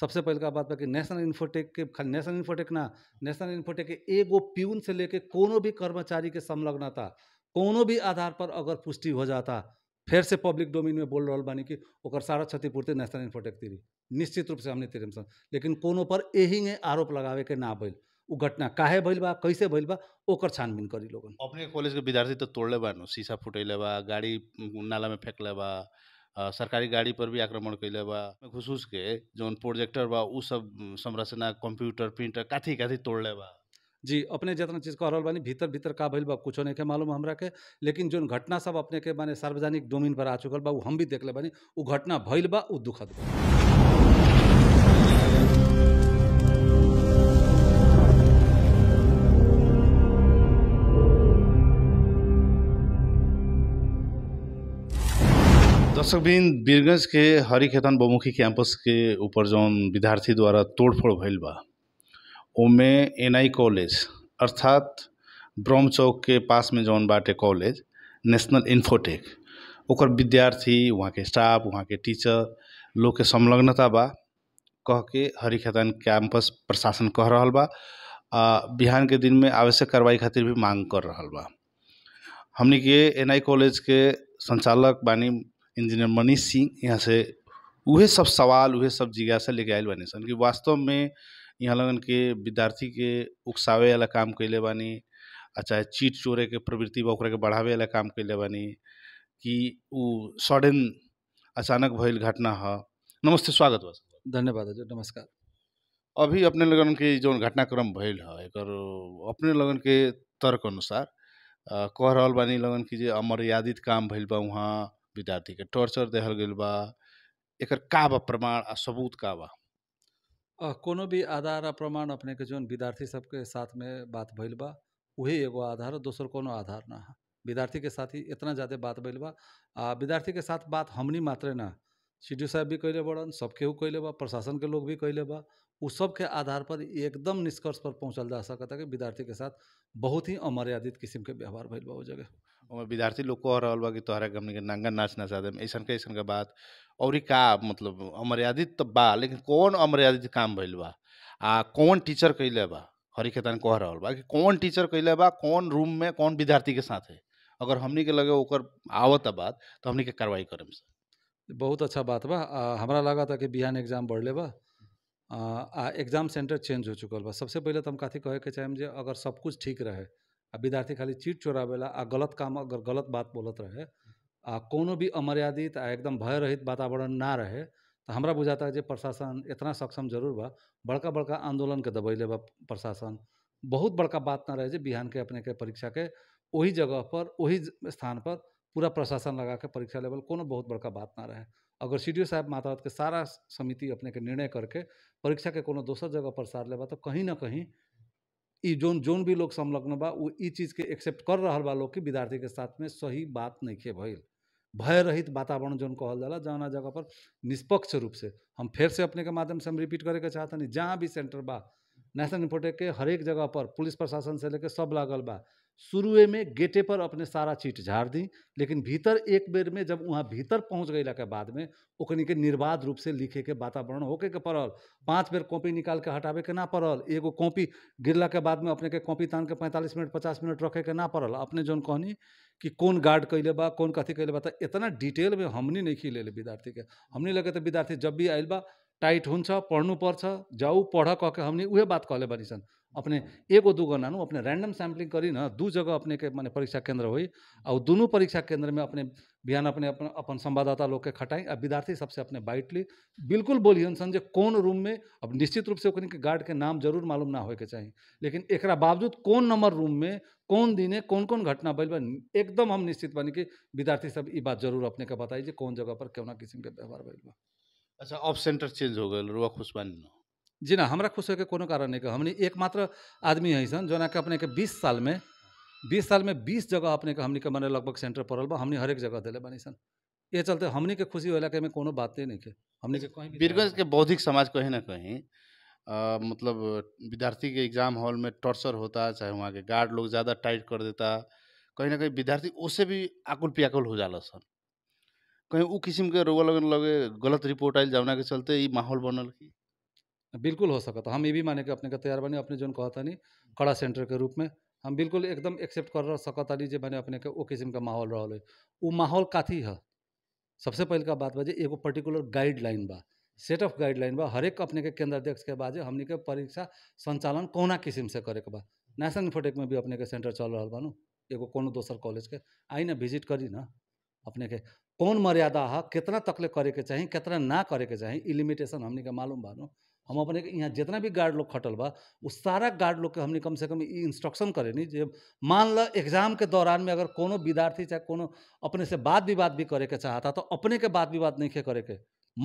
सबसे पहले का बात कि नेशनल इन्फोटेक के खाली नेशनल इन्फोटेक ना नेशनल इन्फोटेक के एगो प्यून से लेके कोनो भी कर्मचारी के संलग्नता कोनो भी आधार पर अगर पुष्टि हो जाता फिर से पब्लिक डोमेन में बोल रहा बानी कि ओकर सारा क्षतिपूर्ति नेशनल इन्फोटेक तिरी निश्चित रूप से हमने तीरम सर लेकिन कोनो पर यही आरोप लगावे के ना बैल उ घटना काहे भैल बा कैसे भैल बा ओकर छानबीन करी लोगन अपने कॉलेज के विद्यार्थी तो तोड़ले बा शीशा फुटेले बा गाड़ी नाला में फेंकले बा आ, सरकारी गाड़ी पर भी आक्रमण कैले बा घुस घुस के जौन प्रोजेक्टर बा उ सब संरचना कंप्यूटर प्रिंटर काथी काथी तोड़ले बा जी अपने जितना चीज़ कह रहा बानी भीतर भीतर का भल बा कुछो नहीं के मालूम हमरा के लेकिन जो घटना सब अपने के माने सार्वजनिक डोमिन पर आ चुकल बा उ हम भी देख ले बानी उ घटना भइल बा उ दुखद बा दर्शक बीरगंज के हरिखेतन बहुमुखी कैंपस के ऊपर जौन विद्यार्थी द्वारा तोड़फोड़ भइल बा ओमे एनआई कॉलेज अर्थात ब्रह्म चौक के पास में जौन बाटे कॉलेज नेशनल इन्फोटेक ओकर विद्यार्थी वहाँ के स्टाफ वहाँ के टीचर लोग के संलग्नता बा कह के हरिखेतन कैंपस प्रशासन कह रहा बा बिहान के दिन में आवश्यक कार्रवाई खातिर भी मांग कर रहा बा हमने के एनआई कॉलेज के संचालक बानी इंजीनियर मनीष सिंह यहाँ से उहे सब सवाल उहे सब जिज्ञासा लेके आए बानी सन कि वास्तव में यहाँ लगन के विद्यार्थी के उकसावे वाला काम कैले बानी आ चाहे चीट चोरे के प्रवृत्ति बा के बढ़ावे वाला काम कैले बानी कि उ सडन अचानक भइल घटना ह नमस्ते स्वागत बस धन्यवाद अजय नमस्कार अभी अपने लगन के जौन घटनाक्रम भइल ह एकर अपने लगन के तर्क अनुसार कह रहल बानी लगन कि जे काम भइल बा उहाँ विद्यार्थी के टॉर्चर देहल गई बा एक का बा प्रमाण आ सबूत का बा कोनो भी आधार आ प्रमाण अपने के जोन विद्यार्थी सबके साथ में बात भइल बा वही एगो आधार दोसर कोनो आधार ना है विद्यार्थी के साथ ही इतना ज़्यादा बात भइल बा आ विद्यार्थी के साथ बात हमनी मात्र ना सी डी साहब भी कैले बड़न सब केहू कैले बा प्रशासन के लोग भी कैले बा उ सब के आधार पर एकदम निष्कर्ष पर पहुँचल जा सकता कि विद्यार्थी के साथ बहुत ही अमर्यादित किस्म के व्यवहार भइल बा वो जगह ओमे विद्यार्थी लोग कह रहा बा कि तोहरा हमनी के नंगा नाच ना देम ऐसन के ऐसन का बात और का मतलब अमर्यादित तो बा लेकिन कौन अमर्यादित काम भैल बा आ कौन टीचर कैले बा हरी खेतान कह रहा बा कि कौन टीचर कैले बा कौन रूम में कौन विद्यार्थी के साथ है अगर हमने के लगे ओकर आवत बात तो हमने के कार्रवाई से बहुत अच्छा बात बा हमरा लगा था कि बिहान एग्जाम बढ़ले बा आ एग्ज़ाम सेंटर चेंज हो चुकल बा सबसे पहले तो हम कथी कहे के चाहे अगर सब कुछ ठीक रहे आ विद्यार्थी खाली चिट चोरावेला आ गलत काम अगर गलत बात बोलत रहे आ कोनो भी अमर्यादित आ एकदम भय रहित वातावरण ना रहे तो हमरा बुझाता है जो प्रशासन इतना सक्षम जरूर बा बड़का बड़का आंदोलन के दबैले बा प्रशासन बहुत बड़का बात ना रहे बिहान के अपने के परीक्षा के वही जगह पर वही स्थान पर पूरा प्रशासन लगा के परीक्षा लेवल कोनो बहुत बड़का बात ना रहे अगर सी डी ओ साहब मातावत के सारा समिति अपने के निर्णय करके परीक्षा के कोनो दोसर जगह पर सार लेबा तो कहीं ना कहीं ई जोन जोन भी लोग संलग्न बा वो चीज़ के एक्सेप्ट कर रहा बा लोग कि विद्यार्थी के साथ में सही बात नहीं के भइल भय रहित वातावरण जोन कहल जाला जौना जगह पर निष्पक्ष रूप से हम फिर से अपने के माध्यम से हम रिपीट करे के चाहतनी जहाँ भी सेंटर बा नेशनल इम्पोर्टेड के हरेक जगह पर पुलिस प्रशासन से लेकर सब लागल बा शुरुए में गेटे पर अपने सारा चीट झाड़ दी लेकिन भीतर एक बेर में जब वहाँ भीतर पहुँच गई के बाद में ओकनी के निर्बाध रूप से लिखे के वातावरण होके के पड़ल पाँच बेर कॉपी निकाल के हटावे के ना पड़ल एगो कॉपी गिरला के बाद में अपने के कॉपी तान के पैंतालीस मिनट पचास मिनट रखे के ना पड़ल अपने जौन कहनी कि कौन गार्ड कैले बा कौन कथी कैले बा इतना डिटेल में हमने नहीं ले विद्यार्थी के हमने लगे तो विद्यार्थी जब भी आयल बा टाइट हुन्छ पढ्नुपर्छ जाऊ पढ़ कह के हमने उ बात कहले बनी अपने एक और दूगो नानू अपने रैंडम सैम्पलिंग करी ना दू जगह अपने के माने परीक्षा केन्द्र हो दोनों परीक्षा केन्द्र में अपने बिहान अपने अपन अपन संवाददाता लोग के खटाई आ विद्यार्थी सबसे अपने बाइटली ली बिल्कुल बोली सन जो कौन रूम में अब निश्चित रूप से उनके गार्ड के नाम जरूर मालूम ना हो के चाहिए लेकिन एक बावजूद कौन नंबर रूम में कौन दिने कौन कौन घटना बैल एकदम हम निश्चित बनी कि विद्यार्थी सब ये बात जरूर अपने के बताई जो कौन जगह पर क्यों ना के व्यवहार बैल अच्छा ऑफ सेंटर चेंज हो गए रुआ खुशबानी बानी जी ना हमारा खुश होकर कोनो कारण नहीं हमने एकमात्र आदमी है सन जोना के अपने के बीस साल में बीस साल में बीस जगह अपने के हमने के मैंने लगभग सेंटर पड़ल बा हमने एक जगह दिले बनी सन ये चलते हमने के खुशी होला के में कोनो नहीं के हमने अच्छा, के कहीं बीरगंज के बौद्धिक समाज कहीं ना कहीं आ, मतलब विद्यार्थी के एग्ज़ाम हॉल में टॉर्चर होता चाहे वहाँ के गार्ड लोग ज़्यादा टाइट कर देता कहीं ना कहीं विद्यार्थी उससे भी आकुल पियाकुल हो जाला सन कहीं उ किसिम के रोग लगन लगे गलत रिपोर्ट आइल जवना के चलते ये माहौल बनल बिल्कुल हो सकता हम ये भी माने के अपने का तैयार बने अपने जोन कहता नहीं कड़ा सेंटर के रूप में हम बिल्कुल एकदम एक्सेप्ट कर सकता नहीं मैंने अपने के वो किस्म का माहौल रहा उ माहौल काथी है सबसे पहले का बात बाजे एगो पर्टिकुलर गाइडलाइन बा सेट ऑफ गाइडलाइन बा हर एक अपने के केंद्र अध्यक्ष के बाजे हमने के परीक्षा संचालन कोना किस्म से करे के बा नेशनल इन्फोटेक में भी अपने के सेंटर चल रहा बानू एगो को दोसर कॉलेज के आई ना विजिट करी ना अपने के कौन मर्यादा है कितना तक ले करे के चाही कितना ना करे के चाही ई लिमिटेशन हमने के मालूम बानू हम अपने यहाँ जितना भी गार्ड लोग खटल बा उस सारा गार्ड लोग के हमने कम से कम ई इंस्ट्रक्शन करे नी जे मान ल एग्जाम के दौरान में अगर कोनो विद्यार्थी चाहे कोनो अपने से बात विवाद भी, भी करे के चाहता तो अपने के बात विवाद नहीं के करे के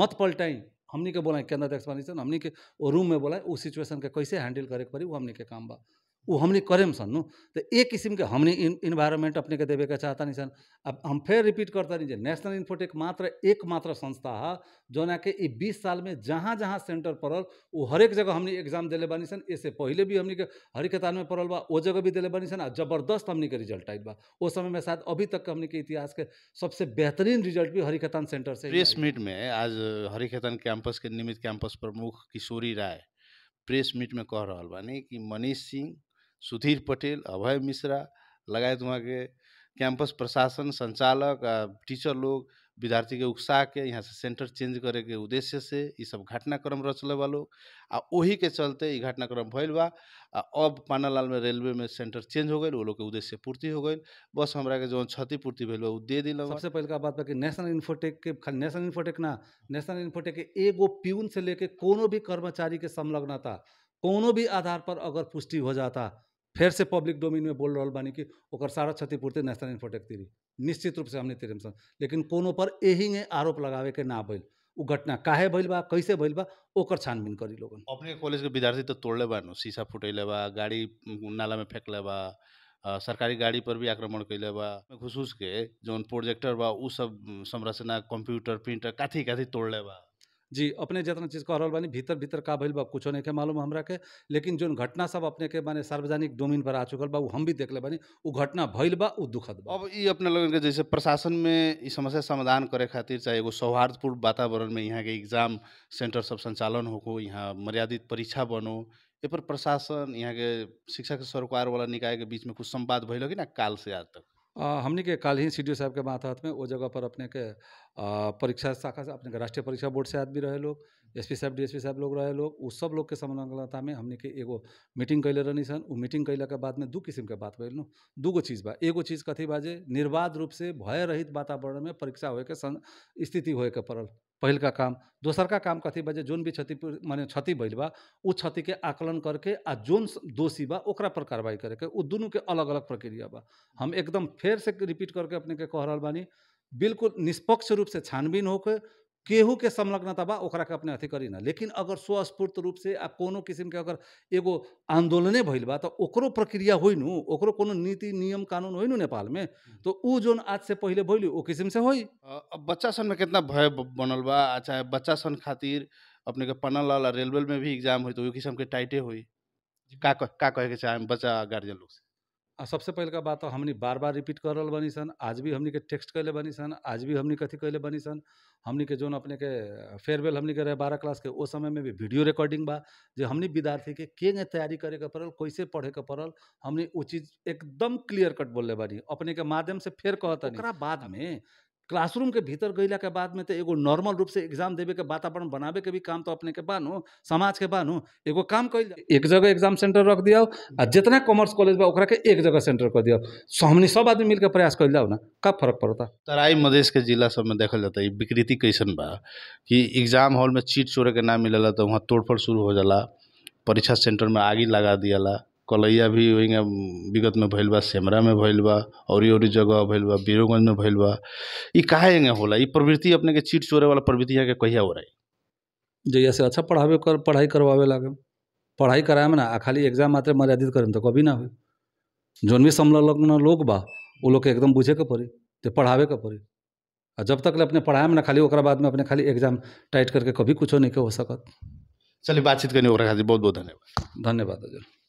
मत पलटाई हमनी के बोलाएं केंद्र अध्यक्ष हमनी के रूम में बोलाएं उस सिचुएशन के कैसे हैंडल करे के परी वो हमनी के काम बा उ हमने करेम सन्नु तो एक के हमने इन इन्वायरमेंट अपने देवे चाहता नहीं सन अब हम फिर रिपीट करता नहीं नेशनल इन्फोटेक मात्र एक मात्र संस्था है जो ना कि ये बीस साल में जहाँ जहाँ सेंटर पड़ल वो हरेक जगह हमने एग्जाम दिले बनी सन इससे पहले भी हमने के हर एक में पड़ल बा वो जगह भी दिले बनी सन जबरदस्त हमने के रिजल्ट आई बा वो समय में शायद अभी तक हमने के इतिहास के सबसे बेहतरीन रिजल्ट भी हरिकतान सेंटर से प्रेस मीट में आज हरिकतान कैंपस के निमित्त कैंपस प्रमुख किशोरी राय प्रेस मीट में कह रहा बानी कि मनीष सिंह सुधीर पटेल अभय मिश्रा लगायत वहाँ के कैंपस प्रशासन संचालक आ टीचर लोग विद्यार्थी के उत्साह के यहाँ से सेंटर चेंज करे के उद्देश्य से ये सब घटनाक्रम रचल बा लोग आ वही के चलते ये घटनाक्रम भैल बा अब पानालाल में रेलवे में सेंटर चेंज हो गए वो लोग के उद्देश्य पूर्ति हो गए बस हमारा के जो क्षतिपूर्ति भइल बा वो दे दिल सबसे पहले का बात बा कि नेशनल इन्फोटेक के नेशनल इन्फोटेक ना नेशनल इन्फोटेक के एगो प्यून से लेके कोनो भी कर्मचारी के संलग्नता कोनो भी आधार पर अगर पुष्टि हो जाता फिर से पब्लिक डोमेन में बोल रहा बानी कि सारा क्षतिपूर्ति नेशनल इन्फोटेक तिरी निश्चित रूप से हमने तीरम सर लेकिन कोनो पर यही में आरोप लगावे के ना भइल उ घटना काहे भइल बा कैसे भइल बा ओकर छानबीन करी लोगन अपने कॉलेज के विद्यार्थी तो तोड़ले बानो शीशा ले बा गाड़ी नाला में फेंकले बा सरकारी गाड़ी पर भी आक्रमण कैले बा घुस के जो प्रोजेक्टर बा उ सब संरचना कंप्यूटर प्रिंटर काथी काथी तोड़ले बा जी अपने जितना चीज कह रहा बानी भीतर भीतर का भइल बा नहीं नइखे मालूम हमरा के लेकिन जो घटना सब अपने के माने सार्वजनिक डोमेन पर आ चुकल बा वो हम भी देखले बानी उ घटना भैल बा उ दुखद बा अब ई अपने लोगन के जैसे प्रशासन में ई समस्या समाधान करे खातिर चाहे एगो सौहार्दपूर्ण वातावरण में यहाँ के एग्जाम सेंटर सब संचालन हो यहाँ मर्यादित परीक्षा बनो ए पर प्रशासन यहाँ के शिक्षा के सरकार वाला निकाय के बीच में कुछ संवाद भइल कि ना काल से आज तक हमने के काल ही सी साहब के माथाहत में वो जगह पर अपने के परीक्षा शाखा से अपने के राष्ट्रीय परीक्षा बोर्ड से आदमी रहे लोग एस पी साहब डी एस पी साहब लोग रहे लोग उस सब लोग के समानता में हमने के एगो मीटिंग कैले रहनी सन उ मीटिंग कैला के बाद में दू किस्म के बात कैलू दू गो चीज़ बा एगो चीज़ कथी बा निर्बाध रूप से भय रहित वातावरण में परीक्षा हो के स्थिति हो के पड़ल पहल का काम दोसर का काम कथी बाजे जोन भी क्षति मान क्षति भैल बा उ क्षति के आकलन करके आ जोन दोषी बा ओकरा पर कार्रवाई करे के उ दुनू के अलग अलग प्रक्रिया बा हम एकदम फिर से रिपीट करके अपने के कह रहा बानी बिल्कुल निष्पक्ष रूप से छानबीन होकर केहू के संलग्नता बा ओकरा के अपने अथी करी ना लेकिन अगर स्वस्फूर्त रूप से आ कोनो किस्म के अगर एगो आंदोलने भइल बा तो ओकरो प्रक्रिया हो नु ओकरो कोनो नीति नियम कानून हो नु नेपाल में हम्म। तो उ जोन आज से पहले भइल ओ किस्म से हो अब बच्चा सन में कितना भय बनल बा चाहे बच्चा सन खातिर अपने के पनल वाला रेलवे में भी एग्जाम हुई तो किस्म के टाइटे हुई का कह, का कहे के चाहे बच्चा गार्जियन लोग से आ सबसे पहले का बात तो हमनी बार बार रिपीट कर रहल बनी सन आज भी हमनी के टेक्स्ट कैले बनी सन आज भी हमनी कथी कैले बनी सन हमनी के जोन अपने के फेयरवेल हमनी के रहे बारह क्लास के ओ समय में भी वीडियो रिकॉर्डिंग बा जो हमनी विद्यार्थी के के तैयारी करे के पड़ल कैसे पढ़े के पड़ल हमनी वो चीज़ एकदम क्लियर कट बोलने बनी अपने के माध्यम से फिर कहता बाद में क्लासरूम के भीतर गैला के बाद में तो एगो नॉर्मल रूप से एग्जाम देवे के वातावरण बनाबे के भी काम तो अपने के बानो समाज के बानो एगो काम कर एक जगह एग्जाम सेंटर रख दिया आ जितना कॉमर्स कॉलेज बा ओकरा के एक जगह सेंटर कर दिया सो हमने सब आदमी मिलकर प्रयास कर जाओ ना का फर्क पड़ता तराई मधेश के जिला सब में देखल जाता है विकृति कैसन बा कि एग्जाम हॉल में चीट चोरे के नाम मिलला तो वहाँ तोड़फोड़ शुरू हो जाला परीक्षा सेंटर में आगे लगा दियाला कलैया भी वही विगत में भैल बा सेमरा में भैल बा और और जगह भैल बा बीरोगंज में भैल बा इ काहे होला इ प्रवृत्ति अपने के चीट चोरे वाला प्रवृत्ति यहाँ के कहिया हो रहा है जैया से अच्छा पढ़ावे कर पढ़ाई करवावे लागे पढ़ाई कराए में ना आ खाली एग्जाम मात्र मर्यादित करें तो कभी ना हो जौन भी संलग्न लोग बा वो लोग के एकदम बुझे के पड़ी तो पढ़ावे के पड़ी आ जब तक अपने पढ़ाए में ना खाली ओकरा बाद में अपने खाली एग्जाम टाइट करके कभी कुछ नहीं के हो सकत चलिए बातचीत करने खातिर बहुत बहुत धन्यवाद धन्यवाद अजय